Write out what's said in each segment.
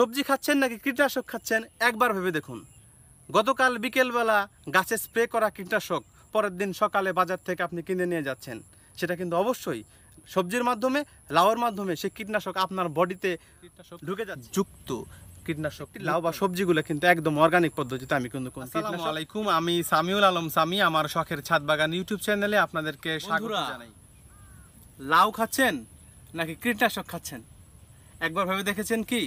সবজি খাচ্ছেন নাকি কীটনাশক খাচ্ছেন একবার ভেবে দেখুন গতকাল বিকেলবেলা গাছে স্প্রে করা কীটনাশক পরের দিন সকালে বাজার থেকে আপনি কিনে নিয়ে যাচ্ছেন সেটা কিন্তু অবশ্যই সবজির মাধ্যমে লাউর মাধ্যমে সেই কীটনাশক আপনার বডিতে কীটনাশক ঢুকে যাচ্ছে যুক্ত কীটনাশক লাউ বা সবজিগুলো কিন্তু একদম অর্গানিক পদ্ধতিতে আমি কিন্তু আলাইকুম আমি সামিউল আলম সামি আমার শখের ছাদ বাগান ইউটিউব চ্যানেলে আপনাদেরকে স্বাগত জানাই লাউ খাচ্ছেন নাকি কীটনাশক খাচ্ছেন একবার ভেবে দেখেছেন কি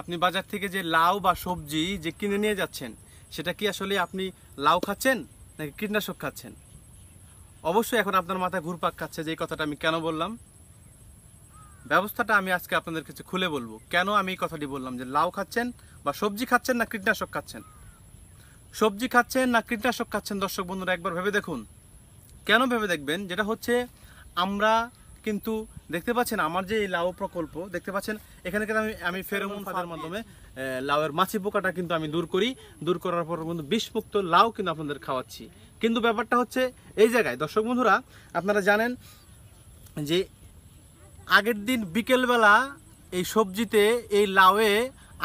আপনি বাজার থেকে যে লাউ বা সবজি যে কিনে নিয়ে যাচ্ছেন সেটা কি আসলে আপনি লাউ খাচ্ছেন নাকি কীটনাশক খাচ্ছেন অবশ্যই এখন আপনার মাথায় ঘুরপাক খাচ্ছে যে এই কথাটা আমি কেন বললাম ব্যবস্থাটা আমি আজকে আপনাদের কাছে খুলে বলবো কেন আমি এই কথাটি বললাম যে লাউ খাচ্ছেন বা সবজি খাচ্ছেন না কীটনাশক খাচ্ছেন সবজি খাচ্ছেন না কীটনাশক খাচ্ছেন দর্শক বন্ধুরা একবার ভেবে দেখুন কেন ভেবে দেখবেন যেটা হচ্ছে আমরা কিন্তু দেখতে পাচ্ছেন আমার যে এই লাউ প্রকল্প দেখতে পাচ্ছেন এখানে কিন্তু আমি আমি ফেরোমন ফাঁদের মাধ্যমে লাউয়ের মাছি পোকাটা কিন্তু আমি দূর করি দূর করার পর কিন্তু বিষমুক্ত লাউ কিন্তু আপনাদের খাওয়াচ্ছি কিন্তু ব্যাপারটা হচ্ছে এই জায়গায় দর্শক বন্ধুরা আপনারা জানেন যে আগের দিন বিকেলবেলা এই সবজিতে এই লাউয়ে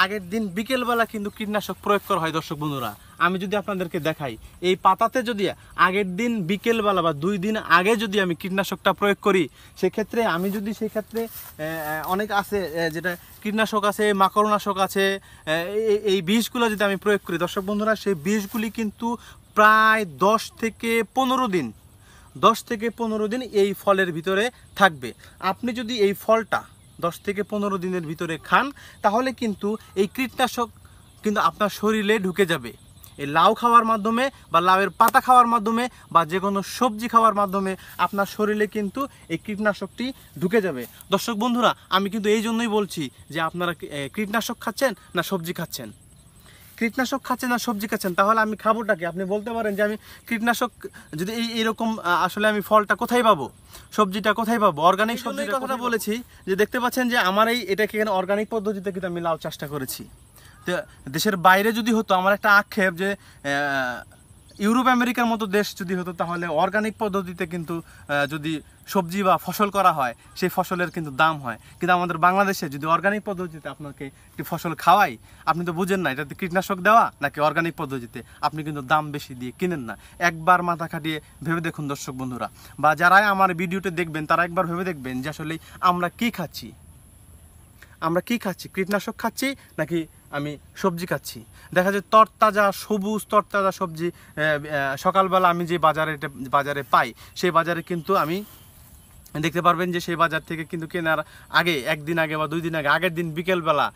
আগের দিন বিকেলবেলা কিন্তু কীটনাশক প্রয়োগ করা হয় দর্শক বন্ধুরা আমি যদি আপনাদেরকে দেখাই এই পাতাতে যদি আগের দিন বিকেলবেলা বা দুই দিন আগে যদি আমি কীটনাশকটা প্রয়োগ করি সেক্ষেত্রে আমি যদি সেক্ষেত্রে অনেক আছে যেটা কীটনাশক আছে মাকড়নাশক আছে এই বিষগুলো যদি আমি প্রয়োগ করি দর্শক বন্ধুরা সেই বিষগুলি কিন্তু প্রায় দশ থেকে পনেরো দিন দশ থেকে পনেরো দিন এই ফলের ভিতরে থাকবে আপনি যদি এই ফলটা দশ থেকে পনেরো দিনের ভিতরে খান তাহলে কিন্তু এই কীটনাশক কিন্তু আপনার শরীরে ঢুকে যাবে এই লাউ খাওয়ার মাধ্যমে বা লাউয়ের পাতা খাওয়ার মাধ্যমে বা যে কোনো সবজি খাওয়ার মাধ্যমে আপনার শরীরে কিন্তু এই কীটনাশকটি ঢুকে যাবে দর্শক বন্ধুরা আমি কিন্তু এই জন্যই বলছি যে আপনারা কীটনাশক খাচ্ছেন না সবজি খাচ্ছেন কীটনাশক খাচ্ছেন না সবজি খাচ্ছেন তাহলে আমি খাবোটা কি আপনি বলতে পারেন যে আমি কীটনাশক যদি এই এরকম আসলে আমি ফলটা কোথায় পাবো সবজিটা কোথায় পাবো অর্গানিক সবজির কথাটা বলেছি যে দেখতে পাচ্ছেন যে আমার এই এটাকে এখানে অর্গানিক পদ্ধতিতে কিন্তু আমি লাউ চাষটা করেছি দেশের বাইরে যদি হতো আমার একটা আক্ষেপ যে ইউরোপ আমেরিকার মতো দেশ যদি হতো তাহলে অর্গানিক পদ্ধতিতে কিন্তু যদি সবজি বা ফসল করা হয় সেই ফসলের কিন্তু দাম হয় কিন্তু আমাদের বাংলাদেশে যদি অর্গানিক পদ্ধতিতে আপনাকে একটি ফসল খাওয়াই আপনি তো বুঝেন না এটাতে কীটনাশক দেওয়া নাকি অর্গানিক পদ্ধতিতে আপনি কিন্তু দাম বেশি দিয়ে কিনেন না একবার মাথা খাটিয়ে ভেবে দেখুন দর্শক বন্ধুরা বা যারাই আমার ভিডিওটি দেখবেন তারা একবার ভেবে দেখবেন যে আসলে আমরা কি খাচ্ছি আমরা কি খাচ্ছি কীটনাশক খাচ্ছি নাকি আমি সবজি খাচ্ছি দেখা যায় তরতাজা সবুজ তরতাজা সবজি সকালবেলা আমি যে বাজারে বাজারে পাই সেই বাজারে কিন্তু আমি দেখতে পারবেন যে সেই বাজার থেকে কিন্তু কেনার আগে একদিন আগে বা দুই দিন আগে আগের দিন বিকেলবেলা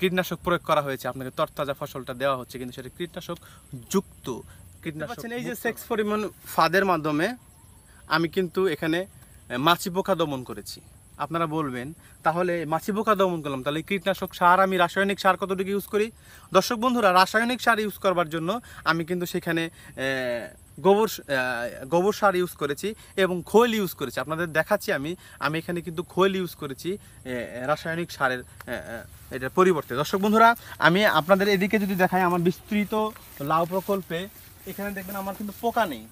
কীটনাশক প্রয়োগ করা হয়েছে আপনাকে তরতাজা ফসলটা দেওয়া হচ্ছে কিন্তু সেটা কীটনাশক যুক্ত কীটনাশক এই যে সেক্স পরিমাণ ফাদের মাধ্যমে আমি কিন্তু এখানে মাছি পোকা দমন করেছি আপনারা বলবেন তাহলে মাছি পোকা দমন করলাম তাহলে কীটনাশক সার আমি রাসায়নিক সার কতটুকু ইউজ করি দর্শক বন্ধুরা রাসায়নিক সার ইউজ করবার জন্য আমি কিন্তু সেখানে গোবর গোবর সার ইউজ করেছি এবং খোল ইউজ করেছি আপনাদের দেখাচ্ছি আমি আমি এখানে কিন্তু খোল ইউজ করেছি রাসায়নিক সারের এটার পরিবর্তে দর্শক বন্ধুরা আমি আপনাদের এদিকে যদি দেখাই আমার বিস্তৃত লাউ প্রকল্পে এখানে দেখবেন আমার কিন্তু পোকা নেই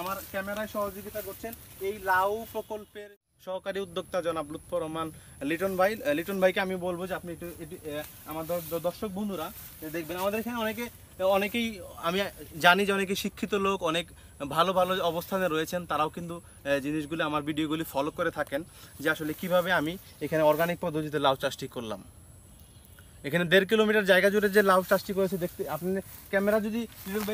আমার ক্যামেরায় সহযোগিতা করছেন এই লাউ প্রকল্পের সহকারী উদ্যোক্তা জনাব লুৎফর রহমান লিটন ভাই লিটন ভাইকে আমি বলবো যে আপনি একটু আমাদের দর্শক বন্ধুরা দেখবেন আমাদের এখানে অনেকে অনেকেই আমি জানি যে অনেকে শিক্ষিত লোক অনেক ভালো ভালো অবস্থানে রয়েছেন তারাও কিন্তু জিনিসগুলি আমার ভিডিওগুলি ফলো করে থাকেন যে আসলে কিভাবে আমি এখানে অর্গানিক পদ্ধতিতে লাউ চাষটি করলাম এখানে দেড় কিলোমিটার জায়গা জুড়ে যে লাউ চাষটি করেছে দেখতে আপনি ক্যামেরা যদি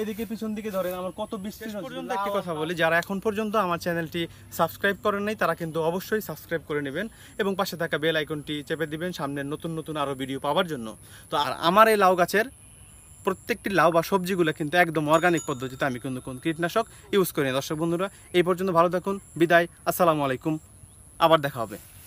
দিকে পিছন দিকে ধরেন আমার কত বিস্তৃত পর্যন্ত একটি কথা বলি যারা এখন পর্যন্ত আমার চ্যানেলটি সাবস্ক্রাইব করেন নাই তারা কিন্তু অবশ্যই সাবস্ক্রাইব করে নেবেন এবং পাশে থাকা বেল আইকনটি চেপে দিবেন সামনের নতুন নতুন আরও ভিডিও পাওয়ার জন্য তো আর আমার এই লাউ গাছের প্রত্যেকটি লাউ বা সবজিগুলো কিন্তু একদম অর্গানিক পদ্ধতিতে আমি কিন্তু কোন কীটনাশক ইউজ করি দর্শক বন্ধুরা এই পর্যন্ত ভালো থাকুন বিদায় আসসালামু আলাইকুম আবার দেখা হবে